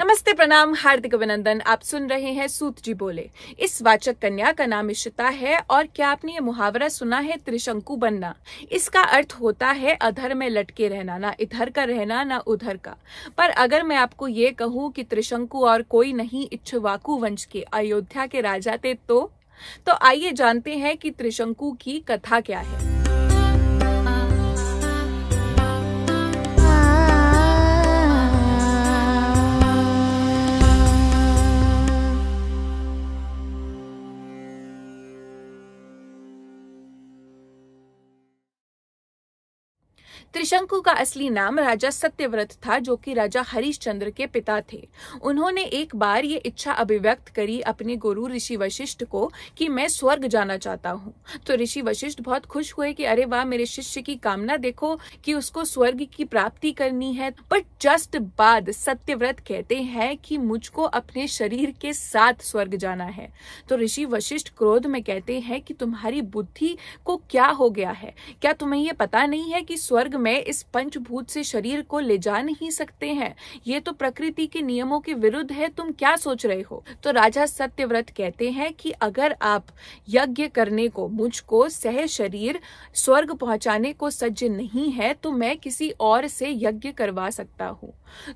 नमस्ते प्रणाम हार्दिक अभिनंदन आप सुन रहे हैं सूत जी बोले इस वाचक कन्या का नाम इशिता है और क्या आपने ये मुहावरा सुना है त्रिशंकु बनना इसका अर्थ होता है अधर में लटके रहना ना इधर का रहना ना उधर का पर अगर मैं आपको ये कहूँ कि त्रिशंकु और कोई नहीं इच्छुवाकु वंश के अयोध्या के राजा थे तो, तो आइए जानते हैं कि त्रिशंकु की कथा क्या है त्रिशंकु का असली नाम राजा सत्यव्रत था जो कि राजा हरिश्चंद्र के पिता थे उन्होंने एक बार ये इच्छा अभिव्यक्त करी अपने गुरु ऋषि वशिष्ठ को कि मैं स्वर्ग जाना चाहता हूँ तो ऋषि वशिष्ठ बहुत खुश हुए कि अरे वाह मेरे शिष्य की कामना देखो कि उसको स्वर्ग की प्राप्ति करनी है बट जस्ट बाद सत्यव्रत कहते हैं कि मुझको अपने शरीर के साथ स्वर्ग जाना है तो ऋषि वशिष्ठ क्रोध में कहते हैं कि तुम्हारी बुद्धि को क्या हो गया है क्या तुम्हें ये पता नहीं है कि स्वर्ग स्वर्ग में इस पंचभूत से शरीर को ले जा नहीं सकते हैं ये तो प्रकृति के नियमों के विरुद्ध है तुम क्या सोच रहे हो तो राजा सत्यव्रत कहते हैं कि अगर आप यज्ञ करने को मुझको सह शरीर स्वर्ग पहुंचाने को सज्ज नहीं है तो मैं किसी और से यज्ञ करवा सकता हूँ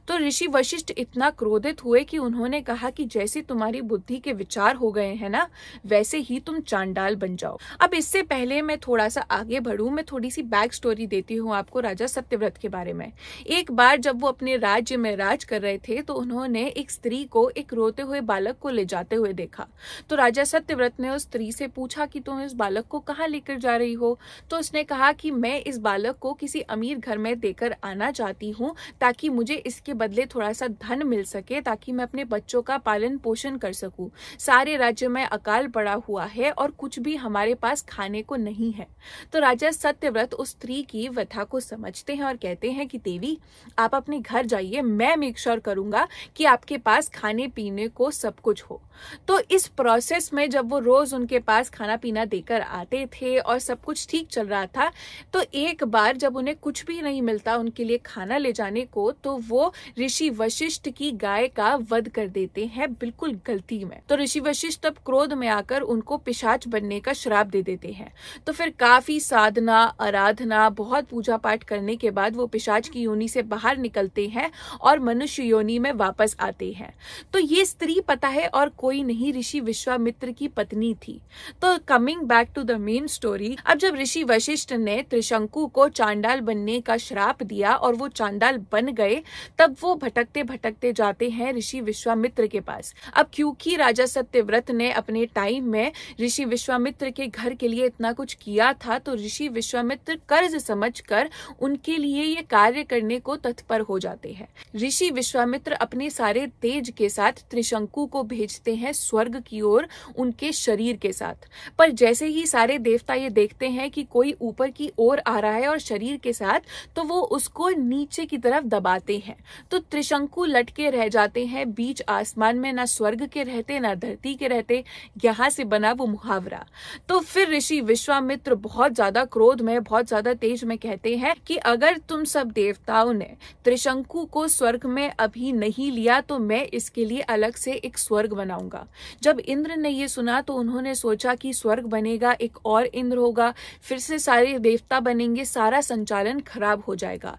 तो ऋषि वशिष्ठ इतना क्रोधित हुए कि उन्होंने कहा कि जैसे तुम्हारी बुद्धि के विचार हो गए हैं ना वैसे ही तुम चांडाल बन जाओ अब इससे पहले मैं थोड़ा सा आगे बढ़ू मैं थोड़ी सी बैक स्टोरी देती हूँ आपको राजा सत्यव्रत के बारे में एक बार जब वो अपने राज्य में राज कर रहे थे तो उन्होंने एक स्त्री को एक रोते हुए बालक को ले जाते हुए देखा तो राजा सत्यव्रत ने उस स्त्री से पूछा कि तुम इस बालक को कहाँ लेकर जा रही हो तो उसने कहा कि मैं इस बालक को किसी अमीर घर में देकर आना चाहती हूँ ताकि मुझे इसके बदले थोड़ा सा धन मिल सके ताकि मैं अपने बच्चों का पालन पोषण कर सकूं सारे राज्य में अकाल पड़ा हुआ है और कुछ भी हमारे पास खाने को नहीं है तो राजा सत्यव्रत उस स्त्री की व्यथा को समझते हैं और कहते हैं कि देवी आप अपने घर जाइए मैं मेक श्योर करूंगा कि आपके पास खाने पीने को सब कुछ हो तो इस प्रोसेस में जब वो रोज़ उनके पास खाना पीना देकर आते थे और सब कुछ ठीक चल रहा था तो एक बार जब उन्हें कुछ भी नहीं मिलता उनके लिए खाना ले जाने को तो वो ऋषि वशिष्ठ की गाय का वध कर देते हैं बिल्कुल गलती में तो ऋषि वशिष्ठ तब क्रोध में आकर उनको पिशाच बनने का श्राप दे देते हैं तो फिर काफी साधना आराधना बहुत पूजा पूजा पाठ करने के बाद वो पिशाच की योनि से बाहर निकलते हैं और मनुष्य योनि में वापस आते हैं तो ये स्त्री पता है और कोई नहीं ऋषि विश्वामित्र की पत्नी थी तो coming back to the main story अब जब ऋषि वशिष्ठ ने त्रिशंकु को चांडाल बनने का श्राप दिया और वो चांडाल बन गए तब वो भटकते भटकते जाते हैं ऋषि विश्वामित्र के पास अब क्योंकि राजा सत्यव्रत ने अपने टाइम में ऋषि विश्वामित्र के घर के लिए इतना कुछ किया था तो ऋषि विश्वामित्र कर्ज समझ कर होकर उनके लिए ये कार्य करने को तत्पर हो जाते हैं ऋषि विश्वामित्र अपने सारे तेज के साथ त्रिशंकु को भेजते हैं स्वर्ग की ओर उनके शरीर के साथ पर जैसे ही सारे देवता ये देखते हैं कि कोई ऊपर की ओर आ रहा है और शरीर के साथ तो वो उसको नीचे की तरफ दबाते हैं तो त्रिशंकु लटके रह जाते हैं बीच आसमान में ना स्वर्ग के रहते ना धरती के रहते यहां से बना वो मुहावरा तो फिर ऋषि विश्वामित्र बहुत ज्यादा क्रोध में बहुत ज्यादा तेज में कहते कहते हैं कि अगर तुम सब देवताओं ने त्रिशंकु को स्वर्ग में अभी नहीं लिया तो मैं इसके लिए अलग से एक स्वर्ग बनाऊंगा जब इंद्र ने ये सुना तो उन्होंने सोचा कि स्वर्ग बनेगा एक और इंद्र होगा फिर से सारे देवता बनेंगे सारा संचालन खराब हो जाएगा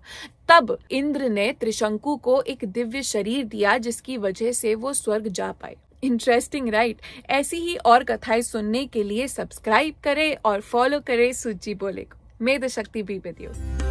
तब इंद्र ने त्रिशंकु को एक दिव्य शरीर दिया जिसकी वजह से वो स्वर्ग जा पाए इंटरेस्टिंग राइट right? ऐसी ही और कथाएं सुनने के लिए सब्सक्राइब करें और फॉलो करें सूची बोले को May the Shakti be with you.